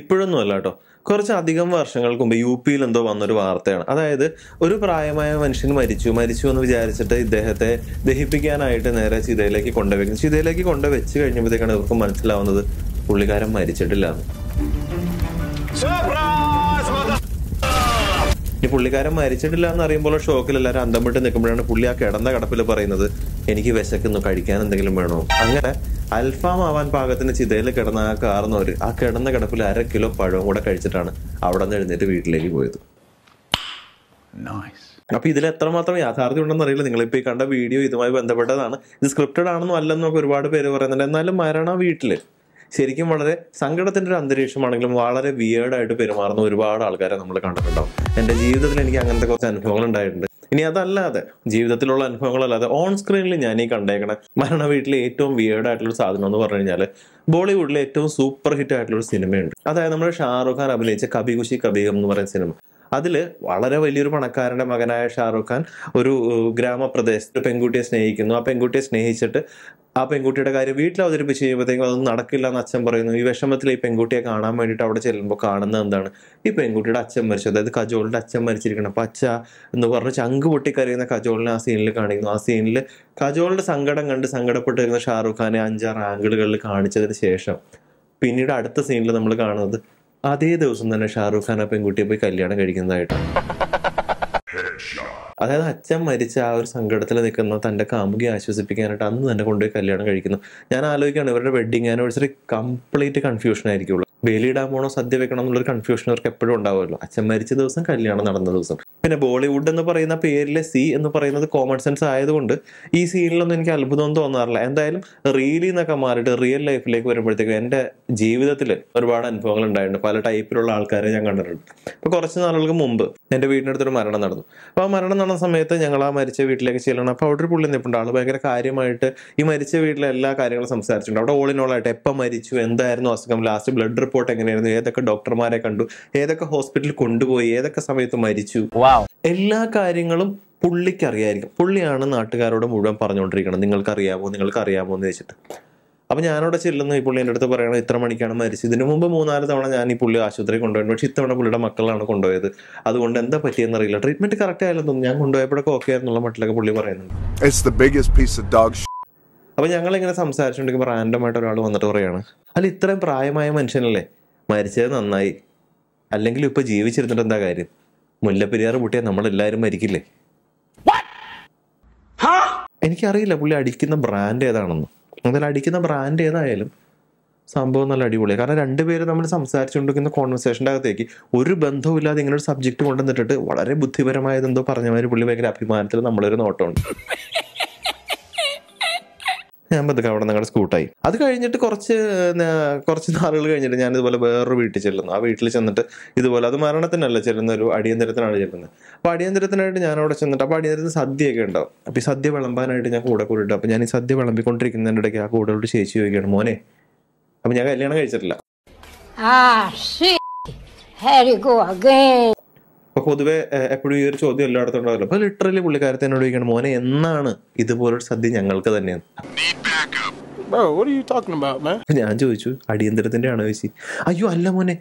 ഇപ്പോഴൊന്നും അല്ല കേട്ടോ അധികം വർഷങ്ങൾക്ക് മുമ്പ് യു പിയിൽ എന്തോ വന്നൊരു വാർത്തയാണ് അതായത് ഒരു പ്രായമായ മനുഷ്യൻ മരിച്ചു മരിച്ചു എന്ന് വിചാരിച്ചിട്ട് ഇദ്ദേഹത്തെ ദഹിപ്പിക്കാനായിട്ട് നേരെ ചിതയിലേക്ക് കൊണ്ടുവയ്ക്കുന്നു ചിതയിലേക്ക് കൊണ്ടുവച്ച് കഴിഞ്ഞപ്പോഴത്തേക്കാണ് ഇവർക്ക് മനസ്സിലാവുന്നത് പുള്ളിക്കാരൻ മരിച്ചിട്ടില്ല പുള്ളിക്കാരൻ മരിച്ചിട്ടില്ല എന്ന് അറിയുമ്പോൾ ഷോക്കിൽ എല്ലാവരും അന്തം വിട്ട് നിൽക്കുമ്പോഴാണ് പുള്ളി ആ കിടന്ന കടപ്പിൽ പറയുന്നത് എനിക്ക് വിശക്കുന്നു കഴിക്കാൻ എന്തെങ്കിലും വേണോ അങ്ങനെ അൽഫാം ആവാൻ പാകത്തിന് ചിതയിൽ കിടന്ന ആ കാർന്നവർ ആ കിടന്ന കിടപ്പിൽ അര കിലോ പഴവും കൂടെ കഴിച്ചിട്ടാണ് അവിടെ നിന്ന് എഴുന്നേറ്റ് വീട്ടിലേക്ക് പോയത് അപ്പൊ ഇതിൽ എത്രമാത്രം യാഥാർത്ഥ്യം ഉണ്ടെന്ന് അറിയില്ല നിങ്ങളിപ്പോ ഈ കണ്ട വീഡിയോ ഇതുമായി ബന്ധപ്പെട്ടതാണ് ഇത് സ്ക്രിപ്റ്റഡ് ആണെന്നോ അല്ലെന്നോ ഒരുപാട് പേര് പറയുന്നുണ്ട് എന്നാലും മരണ വീട്ടിൽ ശരിക്കും വളരെ സങ്കടത്തിന്റെ ഒരു അന്തരീക്ഷമാണെങ്കിലും വളരെ വിയേർഡായിട്ട് പെരുമാറുന്ന ഒരുപാട് ആൾക്കാരെ നമ്മൾ കണ്ടിട്ടുണ്ടാവും എൻ്റെ ജീവിതത്തിൽ എനിക്ക് അങ്ങനത്തെ കുറച്ച് അനുഭവങ്ങൾ ഉണ്ടായിട്ടുണ്ട് ഇനി അതല്ലാതെ ജീവിതത്തിലുള്ള അനുഭവങ്ങളല്ലാതെ ഓൺ സ്ക്രീനിൽ ഞാൻ ഈ കണ്ടേക്കണ മരണ വീട്ടിലെ ഏറ്റവും വിയേർഡ് ആയിട്ടുള്ള സാധനം എന്ന് പറഞ്ഞു കഴിഞ്ഞാല് ബോളിവുഡിലെ ഏറ്റവും സൂപ്പർ ഹിറ്റ് ആയിട്ടുള്ള ഒരു സിനിമയുണ്ട് അതായത് നമ്മുടെ ഷാറുഖ് ഖാൻ അഭിനയിച്ച കബി ഖുഷി കബീകം എന്ന് പറയുന്ന സിനിമ അതിൽ വളരെ വലിയൊരു പണക്കാരൻ്റെ മകനായ ഷാറുഖ് ഖാൻ ഒരു ഗ്രാമപ്രദേശത്ത് പെൺകുട്ടിയെ സ്നേഹിക്കുന്നു ആ പെൺകുട്ടിയെ സ്നേഹിച്ചിട്ട് ആ പെൺകുട്ടിയുടെ കാര്യം വീട്ടിൽ അവതരിപ്പിച്ച് കഴിയുമ്പോഴത്തേക്കും അതൊന്നും നടക്കില്ല എന്ന് അച്ഛൻ പറയുന്നു ഈ വിഷമത്തിൽ ഈ പെൺകുട്ടിയെ കാണാൻ വേണ്ടിയിട്ട് അവിടെ ചെല്ലുമ്പോൾ കാണുന്നത് എന്താണ് ഈ പെൺകുട്ടിയുടെ അച്ഛൻ മരിച്ചു അതായത് കജോളിന്റെ അച്ഛൻ മരിച്ചിരിക്കണം പച്ച അച്ഛ എന്ന് പറഞ്ഞ് ചങ്ക് പൊട്ടിക്കറിയുന്ന കജോളിനെ ആ സീനിൽ കാണിക്കുന്നു ആ സീനിൽ കജോളിന്റെ സങ്കടം കണ്ട് സങ്കടപ്പെട്ടിരുന്ന ഷാറുഖ് ഖാനെ അഞ്ചാറ് ആംഗിളുകളിൽ കാണിച്ചതിന് ശേഷം പിന്നീട് അടുത്ത സീനിൽ നമ്മൾ കാണുന്നത് അതേ ദിവസം തന്നെ ഷാറുഖ് ഖാൻ ആ പെൺകുട്ടിയെ പോയി കല്യാണം കഴിക്കുന്നതായിട്ടാണ് അതായത് അച്ഛൻ മരിച്ച ആ ഒരു സങ്കടത്തിൽ നിൽക്കുന്ന തൻ്റെ കാമുകി ആശ്വസിപ്പിക്കാനായിട്ട് അന്ന് തന്നെ കൊണ്ടുപോയി കല്യാണം കഴിക്കുന്നു ഞാൻ ആലോചിക്കുകയാണ് ഇവരുടെ വെഡിങ് ആനിവേഴ്സറി കംപ്ലീറ്റ് കൺഫ്യൂഷൻ ആയിരിക്കും വേലിയിടാൻ പോണോ സദ്യ വെക്കണം എന്നുള്ളൊരു കൺഫ്യൂഷൻ അവർക്ക് എപ്പോഴും ഉണ്ടാവുമല്ലോ അച്ഛൻ മരിച്ച ദിവസം കല്യാണം നടന്ന ദിവസം പിന്നെ ബോളിവുഡ് എന്ന് പറയുന്ന പേരിലെ സി എന്ന് പറയുന്നത് കോമൺ സെൻസ് ആയതുകൊണ്ട് ഈ സീനിലൊന്നും എനിക്ക് അത്ഭുതം തോന്നാറില്ല എന്തായാലും റീലി എന്നൊക്കെ മാറിയിട്ട് റിയൽ ലൈഫിലേക്ക് വരുമ്പോഴത്തേക്കും എൻ്റെ ജീവിതത്തിൽ ഒരുപാട് അനുഭവങ്ങൾ ഉണ്ടായിട്ടുണ്ട് പല ടൈപ്പിലുള്ള ആൾക്കാരെ ഞാൻ കണ്ടിട്ടുണ്ട് അപ്പോൾ കുറച്ച് നാളുകൾക്ക് മുമ്പ് എൻ്റെ വീടിനടുത്തൊരു മരണം നടന്നു അപ്പോൾ ആ മരണം നടന്ന സമയത്ത് ഞങ്ങൾ ആ മരിച്ച വീട്ടിലേക്ക് ചെല്ലണം അപ്പോൾ അവിടെ ഒരു പുള്ളി നിൽപ്പുണ്ട് ആൾ ഭയങ്കര കാര്യമായിട്ട് ഈ മരിച്ച വീട്ടിലെ എല്ലാ കാര്യങ്ങളും സംസാരിച്ചിട്ടുണ്ട് അവിടെ ഓളിനോളായിട്ട് ഇൻ എപ്പോൾ മരിച്ചു എന്തായിരുന്നു അസുഖം ലാസ്റ്റ് ബ്ലഡ് റിപ്പോർട്ട് എങ്ങനെയായിരുന്നു ഏതൊക്കെ ഡോക്ടർമാരെ കണ്ടു ഏതൊക്കെ ഹോസ്പിറ്റലിൽ കൊണ്ടുപോയി ഏതൊക്കെ സമയത്ത് മരിച്ചു എല്ലാ കാര്യങ്ങളും പുള്ളിക്കറിയായിരിക്കും പുള്ളിയാണ് നാട്ടുകാരോട് മുഴുവൻ പറഞ്ഞുകൊണ്ടിരിക്കണം നിങ്ങൾക്ക് അറിയാമോ എന്ന് വെച്ചിട്ട് അപ്പൊ ഞാനവിടെ ചെല്ലുന്ന ഈ പുള്ളി എൻ്റെ അടുത്ത് പറയണം ഇത്ര മണിക്കാണ് മരിച്ചത് ഇതിനു മുമ്പ് മൂന്നാല് തവണ ഞാൻ ഈ പുള്ളി ആശുപത്രി കൊണ്ടുപോയി പക്ഷേ ഇത്തവണ പുള്ളിയുടെ മക്കളാണ് കൊണ്ടുപോയത് അതുകൊണ്ട് എന്താ പറ്റിയെന്ന് അറിയില്ല ട്രീറ്റ്മെന്റ് കറക്റ്റ് ആയാലും തോന്നുന്നു ഞാൻ കൊണ്ടുപോയപ്പോഴൊക്കെ ഓക്കെ എന്നുള്ള മട്ടിലൊക്കെ പുള്ളി പറയുന്നുണ്ട് ഞങ്ങൾ ഇങ്ങനെ സംസാരിച്ചുകൊണ്ടിരിക്കുമ്പോൾ റാൻഡമായിട്ട് ഒരാൾ വന്നിട്ട് പറയാണ് അല്ല ഇത്രയും പ്രായമായ മനുഷ്യനല്ലേ മരിച്ചത് നന്നായി അല്ലെങ്കിൽ ഇപ്പൊ ജീവിച്ചിരുന്നിട്ട് എന്താ കാര്യം മുല്ലപ്പെരിയാർ പൊട്ടിയാൽ നമ്മളെല്ലാവരും മരിക്കില്ലേ എനിക്കറിയില്ല പുള്ളി അടിക്കുന്ന ബ്രാൻഡ് ഏതാണെന്ന് അതിൽ അടിക്കുന്ന ബ്രാൻഡ് ഏതായാലും സംഭവം നല്ല അടിപൊളിയാണ് കാരണം രണ്ടുപേരും നമ്മൾ സംസാരിച്ചുകൊണ്ടിരിക്കുന്ന കോൺവെർസേഷൻ്റെ അകത്തേക്ക് ഒരു ബന്ധവുമില്ലാതെ ഇങ്ങനെ ഒരു സബ്ജക്റ്റ് കൊണ്ടുവന്നിട്ട് വളരെ ബുദ്ധിപരമായത് എന്തോ മാതിരി പുള്ളി ഭയങ്കര അഭിമാനത്തിൽ നമ്മളൊരു നോട്ടമുണ്ട് ഞാൻ പതുക്കെ അവിടെ നിങ്ങളുടെ സ്കൂട്ടായി അത് കഴിഞ്ഞിട്ട് കുറച്ച് കുറച്ച് നാളുകൾ കഴിഞ്ഞിട്ട് ഞാൻ ഇതുപോലെ വേറൊരു വീട്ടിൽ ചെല്ലുന്നു ആ വീട്ടിൽ ചെന്നിട്ട് ഇതുപോലെ അത് മരണത്തിനല്ല ചെല്ലുന്ന ഒരു അടിയന്തരത്തിനാണ് ചെല്ലുന്നത് അപ്പോൾ അടിയന്തരത്തിനായിട്ട് ഞാൻ അവിടെ ചെന്നിട്ട് അപ്പോൾ അടിയന്തരത്തിന് സദ്യയൊക്കെ ഉണ്ടാവും അപ്പോൾ ഈ സദ്യ വിളമ്പാനായിട്ട് ഞാൻ കൂടെ കൂടിയിട്ട് അപ്പോൾ ഞാൻ ഈ സദ്യ വിളമ്പിക്കൊണ്ടിരിക്കുന്നതിൻ്റെ ഇടയ്ക്ക് ആ കൂടെയോട് ചേച്ചി ചോദിക്കുകയാണ് മോനെ അപ്പം ഞാൻ കല്യാണം കഴിച്ചിട്ടില്ല ആ ah, shit. Here go go അപ്പൊ പൊതുവെ എപ്പോഴും ഈ ഒരു ചോദ്യം എല്ലായിടത്തും ഉണ്ടാവില്ല അപ്പൊ ലിറ്ററലി പുള്ളിക്കാരത്തെ എന്നോട് ചോദിക്കണം മോനെ എന്നാണ് ഇതുപോലൊരു സദ്യ ഞങ്ങൾക്ക് തന്നെയാണ് ഞാൻ ചോദിച്ചു അടിയന്തരത്തിന്റെ ആണോ ചേച്ചി അയ്യോ അല്ല മോനെ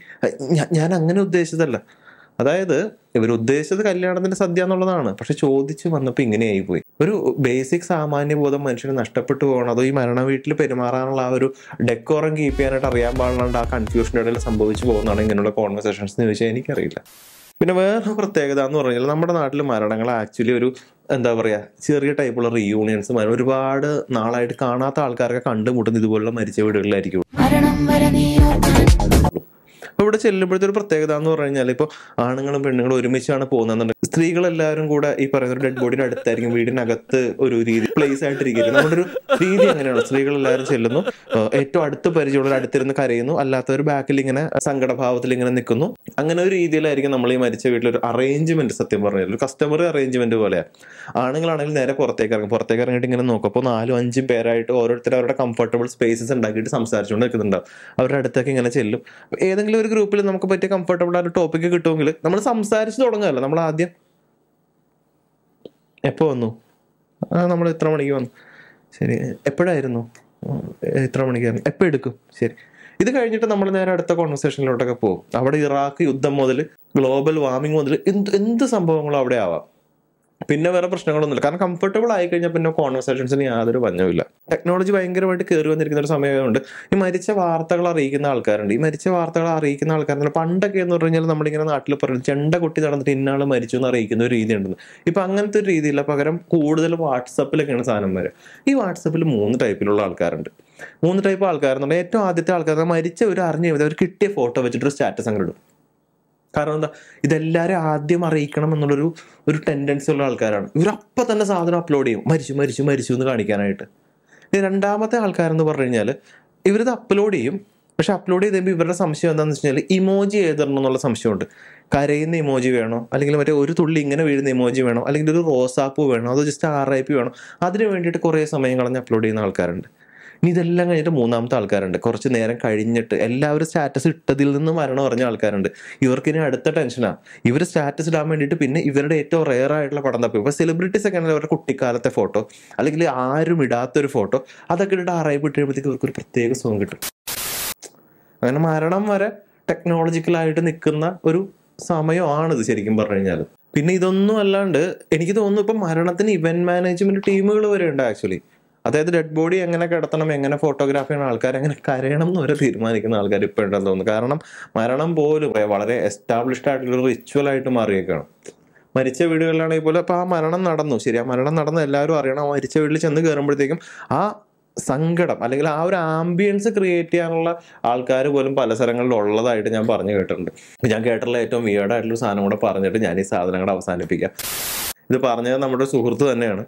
ഞാൻ അങ്ങനെ ഉദ്ദേശിച്ചതല്ല അതായത് ഇവർ ഉദ്ദേശിച്ചത് കല്യാണത്തിന്റെ സദ്യ എന്നുള്ളതാണ് പക്ഷെ ചോദിച്ചു വന്നപ്പോൾ ഇങ്ങനെയായി പോയി ഒരു ബേസിക് സാമാന്യബോധം മനുഷ്യന് നഷ്ടപ്പെട്ടു പോകണം അതോ ഈ മരണ വീട്ടിൽ പെരുമാറാനുള്ള ആ ഒരു ഡെക്കോറം കീപ്പ് ചെയ്യാനായിട്ട് അറിയാൻ പാടില്ല ആ കൺഫ്യൂഷൻ ഇടയിൽ സംഭവിച്ചു പോകുന്നതാണ് ഇങ്ങനെയുള്ള കോൺവെർസേഷൻസ് എന്ന് ചോദിച്ചാൽ എനിക്കറിയില്ല പിന്നെ വേറെ പ്രത്യേകത എന്ന് പറഞ്ഞാൽ നമ്മുടെ നാട്ടിൽ മരണങ്ങൾ ആക്ച്വലി ഒരു എന്താ പറയുക ചെറിയ ടൈപ്പുള്ള റീയൂണിയൻസ് മരണം ഒരുപാട് നാളായിട്ട് കാണാത്ത ആൾക്കാരൊക്കെ കണ്ടുമുട്ടുന്ന ഇതുപോലുള്ള മരിച്ച വീടുകളിലായിരിക്കും ഇവിടെ ചെല്ലുമ്പോഴത്തെ ഒരു പ്രത്യേകത എന്ന് പറഞ്ഞു കഴിഞ്ഞാൽ ആണുങ്ങളും പെണ്ണുങ്ങളും ഒരുമിച്ചാണ് പോകുന്നതെന്നുണ്ടെങ്കിൽ സ്ത്രീകളെല്ലാവരും കൂടെ ഈ പറയുന്ന ഡെഡ് ബോഡിന്റെ അടുത്തായിരിക്കും വീടിനകത്ത് ഒരു രീതി പ്ലേസ് ആയിട്ടിരിക്കുന്നത് നമ്മുടെ ഒരു രീതി അങ്ങനെയാണ് സ്ത്രീകളെല്ലാവരും ചെല്ലുന്നു ഏറ്റവും അടുത്ത് പരിചയമുള്ളവർ അടുത്തിരുന്ന് കരയുന്നു അല്ലാത്തവർ ബാക്കിൽ ഇങ്ങനെ സങ്കടഭാവത്തിൽ ഇങ്ങനെ നിൽക്കുന്നു അങ്ങനെ ഒരു രീതിയിലായിരിക്കും നമ്മൾ ഈ മരിച്ച വീട്ടിലൊരു അറേഞ്ച്മെന്റ് സത്യം പറഞ്ഞാൽ ഒരു കസ്റ്റമർ അറേഞ്ച്മെന്റ് പോലെയാണ് ആണുങ്ങളാണെങ്കിൽ നേരെ പുറത്തേക്ക് ഇറങ്ങും പുറത്തേക്ക് ഇറങ്ങിയിട്ട് ഇങ്ങനെ നോക്കും അപ്പോൾ നാലും അഞ്ചും പേരായിട്ട് ഓരോരുത്തർ അവരുടെ കംഫർട്ടബിൾ സ്പേസസ് ഉണ്ടാക്കിയിട്ട് സംസാരിച്ചുകൊണ്ട് നിൽക്കുന്നുണ്ടാവും അവരുടെ അടുത്തേക്ക് ഇങ്ങനെ ചെല്ലും ഏതെങ്കിലും ഒരു ഗ്രൂപ്പിൽ നമുക്ക് പറ്റിയ കംഫർട്ടബിൾ ആയ ടോപ്പിക് കിട്ടുമെങ്കിൽ നമ്മൾ സംസാരിച്ച് തുടങ്ങുകയല്ല നമ്മൾ ആദ്യം എപ്പോൾ വന്നു ആ നമ്മൾ എത്ര മണിക്ക് വന്നു ശരി എപ്പോഴായിരുന്നു മണിക്ക് മണിക്കായിരുന്നു എപ്പോൾ എടുക്കും ശരി ഇത് കഴിഞ്ഞിട്ട് നമ്മൾ നേരെ അടുത്ത കോൺവെർസേഷനിലോട്ടൊക്കെ പോകും അവിടെ ഇറാഖ് യുദ്ധം മുതൽ ഗ്ലോബൽ വാർമിംഗ് മുതൽ എന്ത് എന്ത് സംഭവങ്ങളും അവിടെ ആവാം പിന്നെ വേറെ പ്രശ്നങ്ങളൊന്നുമില്ല കാരണം കംഫർട്ടബിൾ ആയി കഴിഞ്ഞാൽ പിന്നെ കോൺവെർസേഷൻസിന് യാതൊരു പഞ്ഞമില്ല ടെക്നോളജി ഭയങ്കരമായിട്ട് കയറി വന്നിരിക്കുന്ന ഒരു സമയമുണ്ട് ഈ മരിച്ച വാർത്തകൾ അറിയിക്കുന്ന ആൾക്കാരുണ്ട് ഈ മരിച്ച വാർത്തകൾ അറിയിക്കുന്ന ആൾക്കാരുണ്ട് പണ്ടൊക്കെ എന്ന് പറഞ്ഞു കഴിഞ്ഞാൽ നമ്മളിങ്ങനെ നാട്ടിൽ പറഞ്ഞു ചെണ്ട കൊട്ടി നടന്നിട്ട് ഇന്നാൾ മരിച്ചു എന്ന് അറിയിക്കുന്ന ഒരു രീതി ഉണ്ടെന്ന് ഇപ്പൊ അങ്ങനത്തെ ഒരു രീതിയില്ല പകരം കൂടുതൽ വാട്സപ്പിലൊക്കെയാണ് സാധനം വരെ ഈ വാട്സപ്പിൽ മൂന്ന് ടൈപ്പിലുള്ള ആൾക്കാരുണ്ട് മൂന്ന് ടൈപ്പ് ആൾക്കാരെന്നുണ്ടെങ്കിൽ ഏറ്റവും ആദ്യത്തെ ആൾക്കാർ മരിച്ച ഒരു അറിഞ്ഞ അവർ കിട്ടിയ ഫോട്ടോ വെച്ചിട്ട് ഒരു സ്റ്റാറ്റസ് അങ്ങനെ ഇടും കാരണം എന്താ ഇതെല്ലാവരും ആദ്യം അറിയിക്കണം എന്നുള്ളൊരു ഒരു ടെൻഡൻസി ഉള്ള ആൾക്കാരാണ് ഇവരപ്പം തന്നെ സാധനം അപ്ലോഡ് ചെയ്യും മരിച്ചു മരിച്ചു മരിച്ചു എന്ന് കാണിക്കാനായിട്ട് രണ്ടാമത്തെ ആൾക്കാരെന്ന് പറഞ്ഞു കഴിഞ്ഞാൽ ഇവരിത് അപ്ലോഡ് ചെയ്യും പക്ഷെ അപ്ലോഡ് ചെയ്ത് കഴിയുമ്പോൾ ഇവരുടെ സംശയം എന്താണെന്ന് വെച്ച് കഴിഞ്ഞാൽ ഇമോജി ഏതെണ്ണം എന്നുള്ള സംശയമുണ്ട് കരയുന്ന ഇമോജി വേണോ അല്ലെങ്കിൽ മറ്റേ ഒരു തുള്ളി ഇങ്ങനെ വീഴുന്ന ഇമോജി വേണോ അല്ലെങ്കിൽ ഒരു റോസാപ്പ് വേണോ അതോ ജസ്റ്റ് ആർ ഐ പി വേണോ അതിന് വേണ്ടിയിട്ട് കുറേ സമയം കളഞ്ഞ് അപ്ലോഡ് ചെയ്യുന്ന ആൾക്കാരുണ്ട് ഇനി ഇതെല്ലാം കഴിഞ്ഞിട്ട് മൂന്നാമത്തെ ആൾക്കാരുണ്ട് കുറച്ച് നേരം കഴിഞ്ഞിട്ട് എല്ലാവരും സ്റ്റാറ്റസ് ഇട്ടതിൽ നിന്ന് മരണം പറഞ്ഞ ആൾക്കാരുണ്ട് ഇവർക്ക് ഇനി അടുത്ത ടെൻഷനാണ് ഇവർ സ്റ്റാറ്റസ് ഇടാൻ വേണ്ടിയിട്ട് പിന്നെ ഇവരുടെ ഏറ്റവും റെയർ ആയിട്ടുള്ള പടം തപ്പി ഇപ്പോൾ സെലിബ്രിറ്റീസ് ഒക്കെ ആണെങ്കിൽ അവരുടെ കുട്ടിക്കാലത്തെ ഫോട്ടോ അല്ലെങ്കിൽ ആരും ഇടാത്തൊരു ഫോട്ടോ അതൊക്കെ ഇട്ടിട്ട് അറിയപ്പെട്ട് കഴിയുമ്പോഴത്തേക്ക് ഇവർക്ക് ഒരു പ്രത്യേക സുഖം കിട്ടും അങ്ങനെ മരണം വരെ ടെക്നോളജിക്കലായിട്ട് നിൽക്കുന്ന ഒരു സമയമാണിത് ശരിക്കും പറഞ്ഞു കഴിഞ്ഞാൽ പിന്നെ ഇതൊന്നും അല്ലാണ്ട് എനിക്ക് തോന്നുന്നു ഇപ്പം മരണത്തിന് ഇവൻറ്റ് മാനേജ്മെന്റ് ടീമുകൾ വരെ ഉണ്ട് ആക്ച്വലി അതായത് ഡെഡ് ബോഡി എങ്ങനെ കിടത്തണം എങ്ങനെ ഫോട്ടോഗ്രാഫി ചെയ്യണം ആൾക്കാർ എങ്ങനെ കരയണം എന്ന് വരെ തീരുമാനിക്കുന്ന ആൾക്കാർ ഇപ്പം ഉണ്ടെന്ന് തോന്നുന്നു കാരണം മരണം പോലും വളരെ എസ്റ്റാബ്ലിഷ്ഡ് ആയിട്ടുള്ള ഒരു റിച്വൽ ആയിട്ട് മാറിയേക്കണം മരിച്ച വീടുകളിലാണെങ്കിൽ പോലും അപ്പോൾ ആ മരണം നടന്നു ശരി ആ മരണം നടന്ന് എല്ലാവരും അറിയണം മരിച്ച വീട്ടിൽ ചെന്ന് കയറുമ്പോഴത്തേക്കും ആ സങ്കടം അല്ലെങ്കിൽ ആ ഒരു ആംബിയൻസ് ക്രിയേറ്റ് ചെയ്യാനുള്ള ആൾക്കാർ പോലും പല സ്ഥലങ്ങളിൽ ഉള്ളതായിട്ട് ഞാൻ പറഞ്ഞു കേട്ടിട്ടുണ്ട് ഞാൻ കേട്ടിട്ടുള്ള ഏറ്റവും വിയേഡായിട്ടുള്ള സാധനം കൂടെ പറഞ്ഞിട്ട് ഞാൻ ഈ സാധനങ്ങൾ അവസാനിപ്പിക്കാം ഇത് പറഞ്ഞത് നമ്മുടെ സുഹൃത്ത് തന്നെയാണ്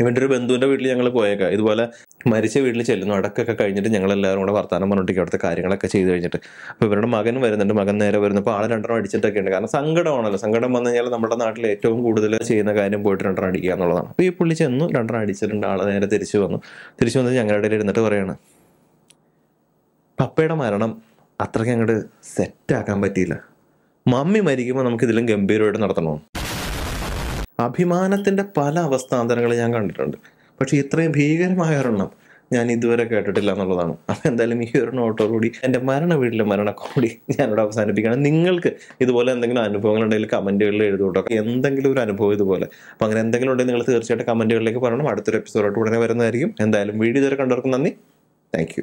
ഇവൻ്റെ ഒരു ബന്ധുവിൻ്റെ വീട്ടിൽ ഞങ്ങൾ പോയേക്കാം ഇതുപോലെ മരിച്ച വീട്ടിൽ ചെല്ലുന്നു അടക്കൊക്കെ കഴിഞ്ഞിട്ട് ഞങ്ങളെല്ലാവരും കൂടെ വർത്താനം പറഞ്ഞിട്ടേക്ക് അവിടുത്തെ കാര്യങ്ങളൊക്കെ ചെയ്ത് കഴിഞ്ഞിട്ട് അപ്പോൾ ഇവരുടെ മകൻ വരുന്നുണ്ട് മകൻ നേരെ വരുന്നു അപ്പോൾ ആളെ രണ്ടെണ്ണം അടിച്ചിട്ടൊക്കെ ഉണ്ട് കാരണം സങ്കടമാണല്ലോ സങ്കടം വന്നു കഴിഞ്ഞാൽ നമ്മുടെ നാട്ടിൽ ഏറ്റവും കൂടുതൽ ചെയ്യുന്ന കാര്യം പോയിട്ട് രണ്ടെണ്ണം അടിക്കുക എന്നുള്ളതാണ് അപ്പോൾ ഈ പുള്ളി ചെന്നു രണ്ടെണ്ണം അടിച്ചിട്ടുണ്ട് ആളെ നേരെ തിരിച്ചു വന്നു തിരിച്ചു വന്ന് ഞങ്ങളുടെ ഇടയിൽ ഇരുന്നിട്ട് പറയാണ് പപ്പയുടെ മരണം അത്രയ്ക്ക് അങ്ങോട്ട് സെറ്റാക്കാൻ പറ്റിയില്ല മമ്മി മരിക്കുമ്പോൾ നമുക്കിതിലും ഗംഭീരമായിട്ട് നടത്തണമെന്ന് അഭിമാനത്തിൻ്റെ പല അവസ്ഥാന്തരങ്ങൾ ഞാൻ കണ്ടിട്ടുണ്ട് പക്ഷേ ഇത്രയും ഭീകരമായ ഒരെണ്ണം ഞാൻ ഇതുവരെ കേട്ടിട്ടില്ല എന്നുള്ളതാണ് അപ്പം എന്തായാലും ഈ ഒരു കൂടി എൻ്റെ മരണ വീട്ടിലെ മരണക്കോടി ഞാനിവിടെ അവസാനിപ്പിക്കുകയാണ് നിങ്ങൾക്ക് ഇതുപോലെ എന്തെങ്കിലും അനുഭവങ്ങൾ ഉണ്ടെങ്കിൽ കമൻറ്റുകളിൽ എഴുതൂട്ടോ എന്തെങ്കിലും ഒരു അനുഭവം ഇതുപോലെ അപ്പം അങ്ങനെ എന്തെങ്കിലും ഉണ്ടെങ്കിൽ നിങ്ങൾ തീർച്ചയായിട്ടും കമൻറ്റുകളിലേക്ക് പറയണം അടുത്തൊരു എപ്പിസോഡായിട്ട് ഉടനെ വരുന്നതായിരിക്കും എന്തായാലും വീഡിയോ ഇതുവരെ കണ്ടവർക്ക് നന്ദി താങ്ക്